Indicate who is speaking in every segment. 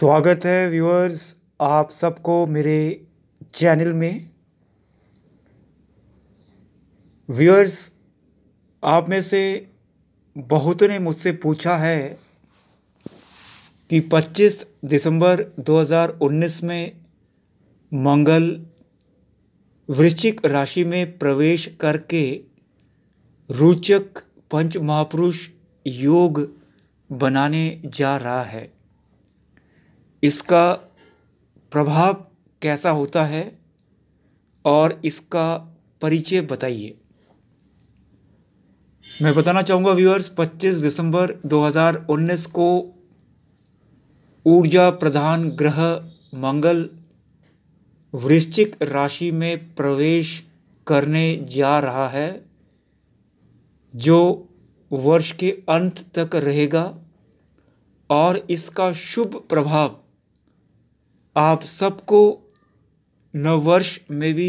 Speaker 1: स्वागत है व्यूअर्स आप सबको मेरे चैनल में व्यूअर्स आप में से बहुतों ने मुझसे पूछा है कि 25 दिसंबर 2019 में मंगल वृश्चिक राशि में प्रवेश करके रोचक पंच महापुरुष योग बनाने जा रहा है इसका प्रभाव कैसा होता है और इसका परिचय बताइए मैं बताना चाहूँगा व्यूअर्स 25 दिसंबर 2019 को ऊर्जा प्रधान ग्रह मंगल वृश्चिक राशि में प्रवेश करने जा रहा है जो वर्ष के अंत तक रहेगा और इसका शुभ प्रभाव आप सबको नववर्ष में भी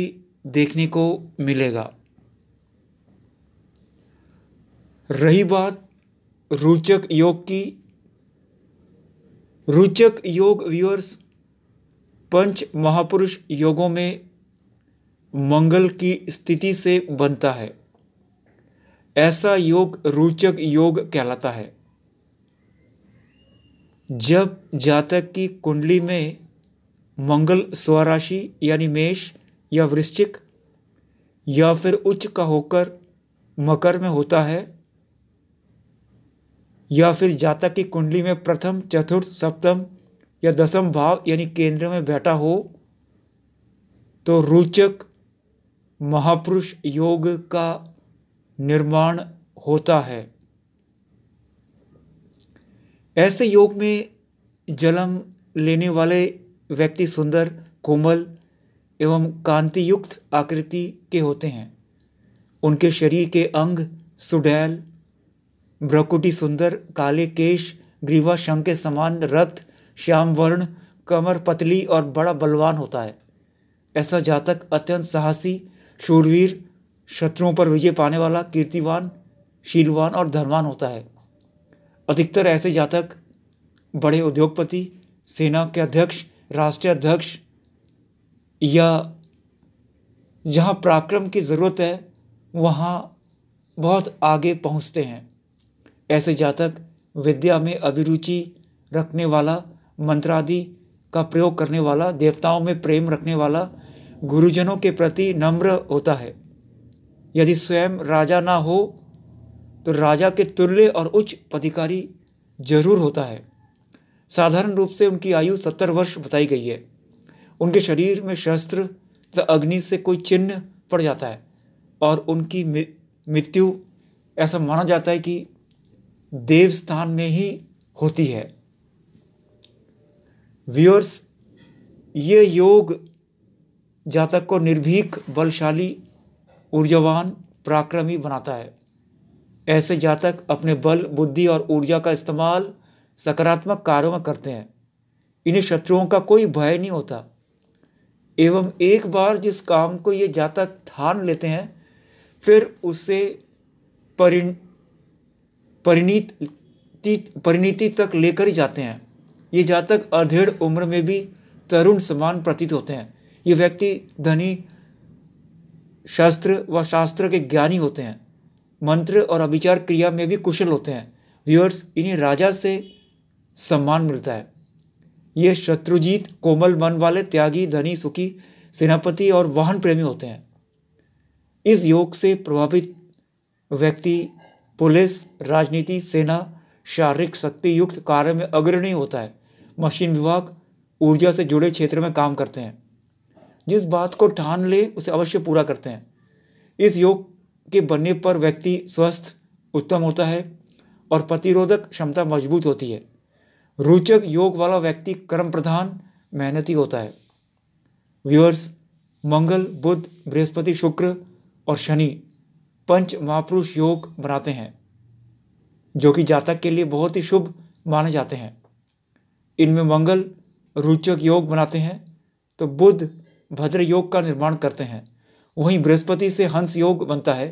Speaker 1: देखने को मिलेगा रही बात रोचक योग की रोचक योग व्यूअर्स पंच महापुरुष योगों में मंगल की स्थिति से बनता है ऐसा योग रोचक योग कहलाता है जब जातक की कुंडली में मंगल स्वराशि यानी मेष या वृश्चिक या फिर उच्च का होकर मकर में होता है या फिर जातक की कुंडली में प्रथम चतुर्थ सप्तम या दसम भाव यानी केंद्र में बैठा हो तो रोचक महापुरुष योग का निर्माण होता है ऐसे योग में जन्म लेने वाले व्यक्ति सुंदर कोमल एवं कांतियुक्त आकृति के होते हैं उनके शरीर के अंग सुडैल ब्रकुटी सुंदर काले केश ग्रीवा शंख के समान रक्त श्याम वर्ण कमर पतली और बड़ा बलवान होता है ऐसा जातक अत्यंत साहसी शूरवीर शत्रुओं पर विजय पाने वाला कीर्तिवान शीलवान और धनवान होता है अधिकतर ऐसे जातक बड़े उद्योगपति सेना के अध्यक्ष राष्ट्रीय अध्यक्ष या जहाँ पराक्रम की ज़रूरत है वहाँ बहुत आगे पहुँचते हैं ऐसे जातक विद्या में अभिरुचि रखने वाला मंत्रादि का प्रयोग करने वाला देवताओं में प्रेम रखने वाला गुरुजनों के प्रति नम्र होता है यदि स्वयं राजा ना हो तो राजा के तुल्य और उच्च अधिकारी जरूर होता है साधारण रूप से उनकी आयु सत्तर वर्ष बताई गई है उनके शरीर में शस्त्र तथा अग्नि से कोई चिन्ह पड़ जाता है और उनकी मृत्यु ऐसा माना जाता है कि देवस्थान में ही होती है व्यूअर्स ये योग जातक को निर्भीक बलशाली ऊर्जावान पराक्रमी बनाता है ऐसे जातक अपने बल बुद्धि और ऊर्जा का इस्तेमाल सकारात्मक कार्यों में करते हैं इन्हें शत्रुओं का कोई भय नहीं होता एवं एक बार जिस काम को ये जाता ठान लेते हैं फिर उसे परिण तक लेकर ही जाते हैं ये जातक अधेड़ उम्र में भी तरुण समान प्रतीत होते हैं ये व्यक्ति धनी शास्त्र व शास्त्र के ज्ञानी होते हैं मंत्र और अभिचार क्रिया में भी कुशल होते हैं व्यूअर्स इन्हें राजा से सम्मान मिलता है ये शत्रुजीत कोमल मन वाले त्यागी धनी सुखी सेनापति और वाहन प्रेमी होते हैं इस योग से प्रभावित व्यक्ति पुलिस राजनीति सेना शारीरिक शक्ति युक्त कार्य में अग्रणी होता है मशीन विभाग ऊर्जा से जुड़े क्षेत्र में काम करते हैं जिस बात को ठान ले उसे अवश्य पूरा करते हैं इस योग के बनने पर व्यक्ति स्वस्थ उत्तम होता है और प्रतिरोधक क्षमता मजबूत होती है रोचक योग वाला व्यक्ति कर्म प्रधान मेहनती होता है व्यूअर्स मंगल बुध बृहस्पति शुक्र और शनि पंच महापुरुष योग बनाते हैं जो कि जातक के लिए बहुत ही शुभ माने जाते हैं इनमें मंगल रोचक योग बनाते हैं तो बुध भद्र योग का निर्माण करते हैं वहीं बृहस्पति से हंस योग बनता है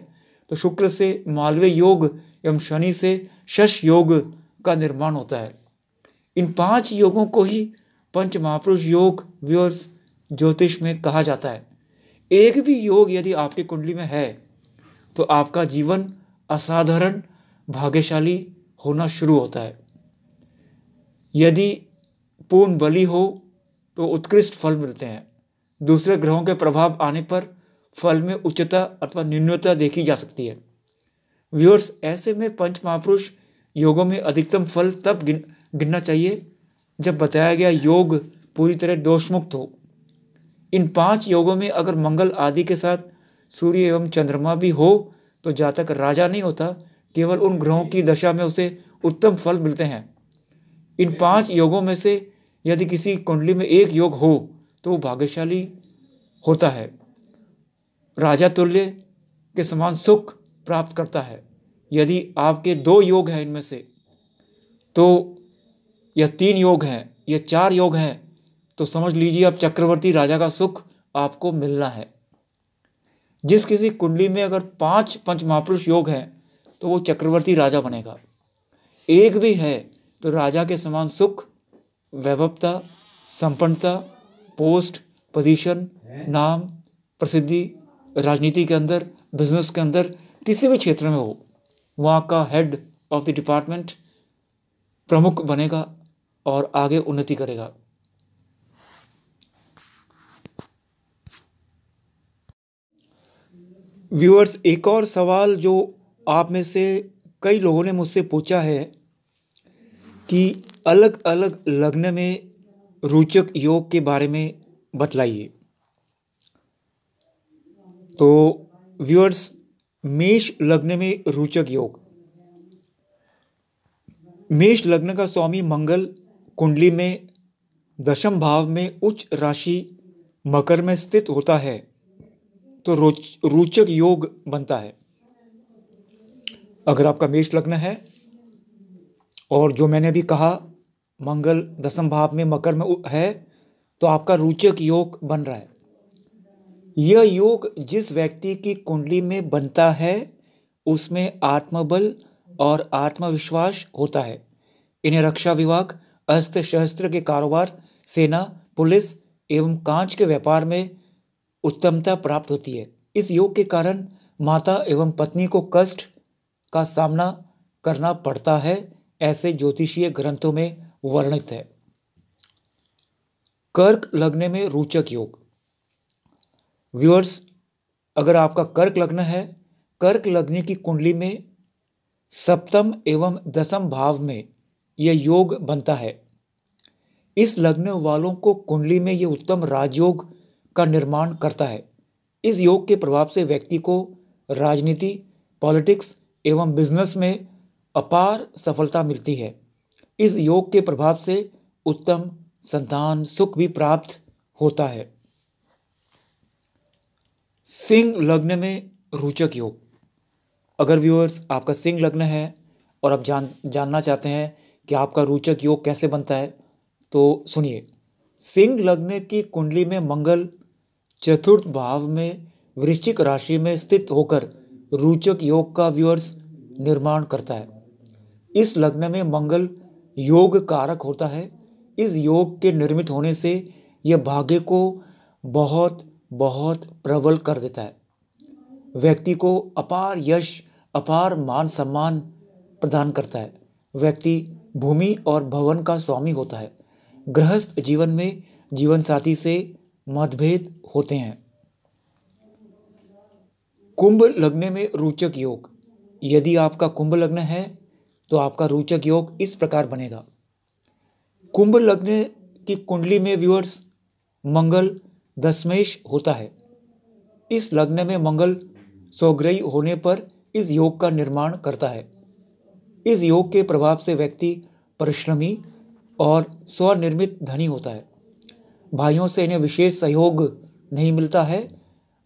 Speaker 1: तो शुक्र से मालवे योग एवं शनि से शश योग का निर्माण होता है इन पांच योगों को ही पंच महापुरुष योग व्योस ज्योतिष में कहा जाता है एक भी योग यदि आपकी कुंडली में है तो आपका जीवन असाधारण भाग्यशाली होना शुरू होता है यदि पूर्ण बलि हो तो उत्कृष्ट फल मिलते हैं दूसरे ग्रहों के प्रभाव आने पर फल में उच्चता अथवा न्यूनता देखी जा सकती है व्यूअर्स ऐसे में पंच महापुरुष योगों में अधिकतम फल तब गिन गिनना चाहिए जब बताया गया योग पूरी तरह दोषमुक्त हो इन पांच योगों में अगर मंगल आदि के साथ सूर्य एवं चंद्रमा भी हो तो जातक राजा नहीं होता केवल उन ग्रहों की दशा में उसे उत्तम फल मिलते हैं इन पांच योगों में से यदि किसी कुंडली में एक योग हो तो वो भाग्यशाली होता है राजा तुल्य के समान सुख प्राप्त करता है यदि आपके दो योग हैं इनमें से तो यह तीन योग हैं यह चार योग हैं तो समझ लीजिए अब चक्रवर्ती राजा का सुख आपको मिलना है जिस किसी कुंडली में अगर पांच पंच महापुरुष योग हैं तो वो चक्रवर्ती राजा बनेगा एक भी है तो राजा के समान सुख वैभवता संपन्नता पोस्ट पोजीशन नाम प्रसिद्धि राजनीति के अंदर बिजनेस के अंदर किसी भी क्षेत्र में हो वहाँ का हेड ऑफ द डिपार्टमेंट प्रमुख बनेगा और आगे उन्नति करेगा व्यूअर्स एक और सवाल जो आप में से कई लोगों ने मुझसे पूछा है कि अलग अलग लग्न में रोचक योग के बारे में बतलाइए तो व्यूअर्स मेष लग्न में रोचक योग मेष लग्न का स्वामी मंगल कुंडली में दशम भाव में उच्च राशि मकर में स्थित होता है तो रोचक योग बनता है अगर आपका मेष लग्न है और जो मैंने अभी कहा मंगल दसम भाव में मकर में है तो आपका रोचक योग बन रहा है यह योग जिस व्यक्ति की कुंडली में बनता है उसमें आत्मबल और आत्मविश्वास होता है इन्हें रक्षा विभाग अस्त्र शस्त्र के कारोबार सेना पुलिस एवं कांच के व्यापार में उत्तमता प्राप्त होती है इस योग के कारण माता एवं पत्नी को कष्ट का सामना करना पड़ता है ऐसे ज्योतिषीय ग्रंथों में वर्णित है कर्क लगने में रोचक योग व्यूअर्स अगर आपका कर्क लग्न है कर्क लगने की कुंडली में सप्तम एवं दसम भाव में यह योग बनता है इस लगने वालों को कुंडली में यह उत्तम राजयोग का निर्माण करता है इस योग के प्रभाव से व्यक्ति को राजनीति पॉलिटिक्स एवं बिजनेस में अपार सफलता मिलती है इस योग के प्रभाव से उत्तम संतान सुख भी प्राप्त होता है सिंह लग्न में रोचक योग अगर व्यूअर्स आपका सिंह लग्न है और आप जान जानना चाहते हैं कि आपका रोचक योग कैसे बनता है तो सुनिए सिंह लग्न की कुंडली में मंगल चतुर्थ भाव में वृश्चिक राशि में स्थित होकर रोचक योग का व्यूअर्स निर्माण करता है इस लग्न में मंगल योग कारक होता है इस योग के निर्मित होने से यह भाग्य को बहुत बहुत प्रबल कर देता है व्यक्ति को अपार यश अपार मान सम्मान प्रदान करता है व्यक्ति भूमि और भवन का स्वामी होता है गृहस्थ जीवन में जीवन साथी से मतभेद होते हैं कुंभ लगने में रोचक योग यदि आपका कुंभ लग्न है तो आपका रोचक योग इस प्रकार बनेगा कुंभ लग्न की कुंडली में व्यूअर्स मंगल दशमेश होता है इस लग्न में मंगल सौग्रही होने पर इस योग का निर्माण करता है इस योग के प्रभाव से व्यक्ति परिश्रमी और स्वनिर्मित धनी होता है भाइयों से इन्हें विशेष सहयोग नहीं मिलता है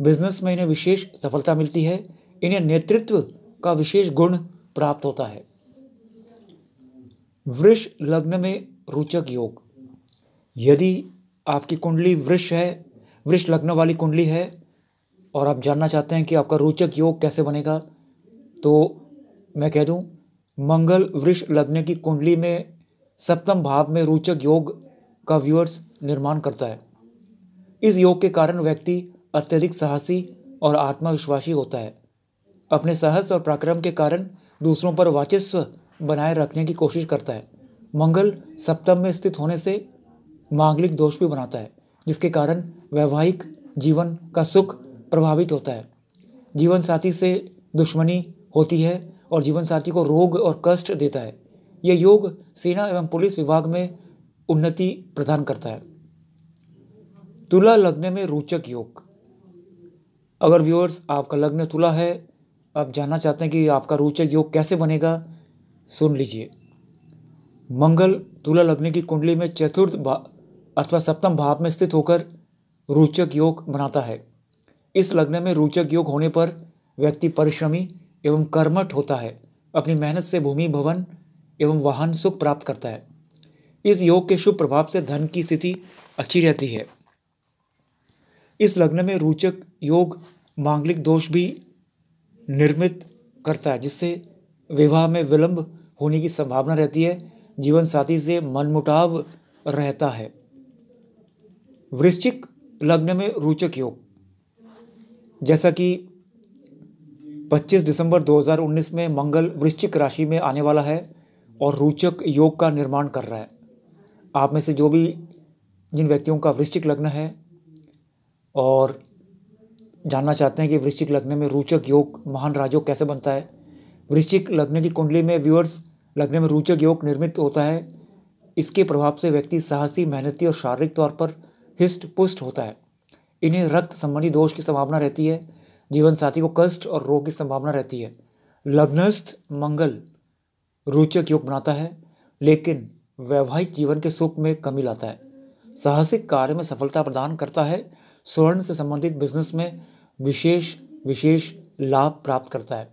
Speaker 1: बिजनेस में इन्हें विशेष सफलता मिलती है इन्हें नेतृत्व का विशेष गुण प्राप्त होता है वृक्ष लग्न में रोचक योग यदि आपकी कुंडली वृक्ष है वृक्ष लग्न वाली कुंडली है और आप जानना चाहते हैं कि आपका रोचक योग कैसे बनेगा तो मैं कह दूं मंगल वृक्ष लगने की कुंडली में सप्तम भाव में रोचक योग का व्यूअर्स निर्माण करता है इस योग के कारण व्यक्ति अत्यधिक साहसी और आत्मविश्वासी होता है अपने साहस और पराक्रम के कारण दूसरों पर वाचस्व बनाए रखने की कोशिश करता है मंगल सप्तम में स्थित होने से मांगलिक दोष भी बनाता है जिसके कारण वैवाहिक जीवन का सुख प्रभावित होता है जीवन साथी से दुश्मनी होती है और जीवन साथी को रोग और कष्ट देता है यह योग सेना एवं पुलिस विभाग में उन्नति प्रदान करता है तुला लग्न में रोचक योग अगर व्यूअर्स आपका लग्न तुला है आप जानना चाहते हैं कि आपका रोचक योग कैसे बनेगा सुन लीजिए मंगल तुला लग्न की कुंडली में चतुर्थ अथवा सप्तम भाव में स्थित होकर रोचक योग बनाता है इस लग्न में रोचक योग होने पर व्यक्ति परिश्रमी एवं कर्मठ होता है अपनी मेहनत से भूमि भवन एवं वाहन सुख प्राप्त करता है इस योग के शुभ प्रभाव से धन की स्थिति अच्छी रहती है इस लग्न में रोचक योग मांगलिक दोष भी निर्मित करता है जिससे विवाह में विलंब होने की संभावना रहती है जीवन साथी से मनमुटाव रहता है वृश्चिक लग्न में रोचक योग जैसा कि 25 दिसंबर 2019 में मंगल वृश्चिक राशि में आने वाला है और रोचक योग का निर्माण कर रहा है आप में से जो भी जिन व्यक्तियों का वृश्चिक लग्न है और जानना चाहते हैं कि वृश्चिक लग्न में रोचक योग महान राजयोग कैसे बनता है वृश्चिक लग्न की कुंडली में व्यूअर्स लग्न में रोचक योग निर्मित होता है इसके प्रभाव से व्यक्ति साहसी मेहनती और शारीरिक तौर पर हिस्ट पुष्ट होता है इन्हें रक्त संबंधी दोष की संभावना रहती है जीवन साथी को कष्ट और रोग की संभावना रहती है लग्नस्थ मंगल रोचक योग बनाता है लेकिन वैवाहिक जीवन के सुख में कमी लाता है साहसिक कार्य में सफलता प्रदान करता है स्वर्ण से संबंधित बिजनेस में विशेष विशेष लाभ प्राप्त करता है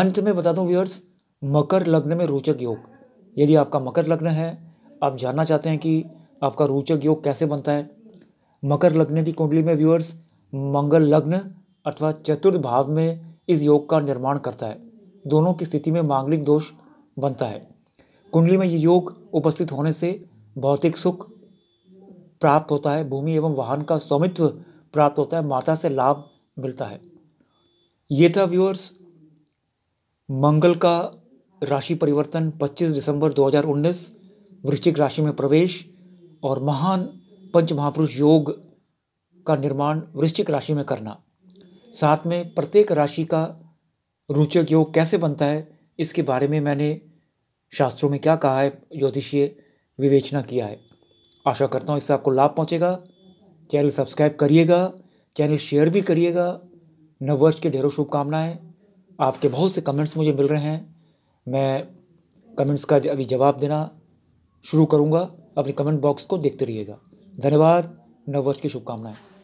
Speaker 1: अंत में बता दूं व्यूअर्स मकर लग्न में रोचक योग यदि आपका मकर लग्न है आप जानना चाहते हैं कि आपका रोचक योग कैसे बनता है मकर लग्न की कुंडली में व्यूअर्स मंगल लग्न अथवा चतुर्थ भाव में इस योग का निर्माण करता है दोनों की स्थिति में मांगलिक दोष बनता है कुंडली में ये योग उपस्थित होने से भौतिक सुख प्राप्त होता है भूमि एवं वाहन का स्वामित्व प्राप्त होता है माता से लाभ मिलता है ये था व्यूअर्स मंगल का राशि परिवर्तन 25 दिसंबर 2019 वृश्चिक राशि में प्रवेश और महान पंच महापुरुष योग का निर्माण वृश्चिक राशि में करना साथ में प्रत्येक राशि का रुचक योग कैसे बनता है इसके बारे में मैंने शास्त्रों में क्या कहा है ज्योतिषीय विवेचना किया है आशा करता हूँ इससे आपको लाभ पहुँचेगा चैनल सब्सक्राइब करिएगा चैनल शेयर भी करिएगा नववर्ष के ढेरों शुभकामनाएँ आपके बहुत से कमेंट्स मुझे मिल रहे हैं मैं कमेंट्स का अभी जवाब देना शुरू करूँगा अपने कमेंट बॉक्स को देखते रहिएगा धन्यवाद नववर्ष की शुभकामनाएँ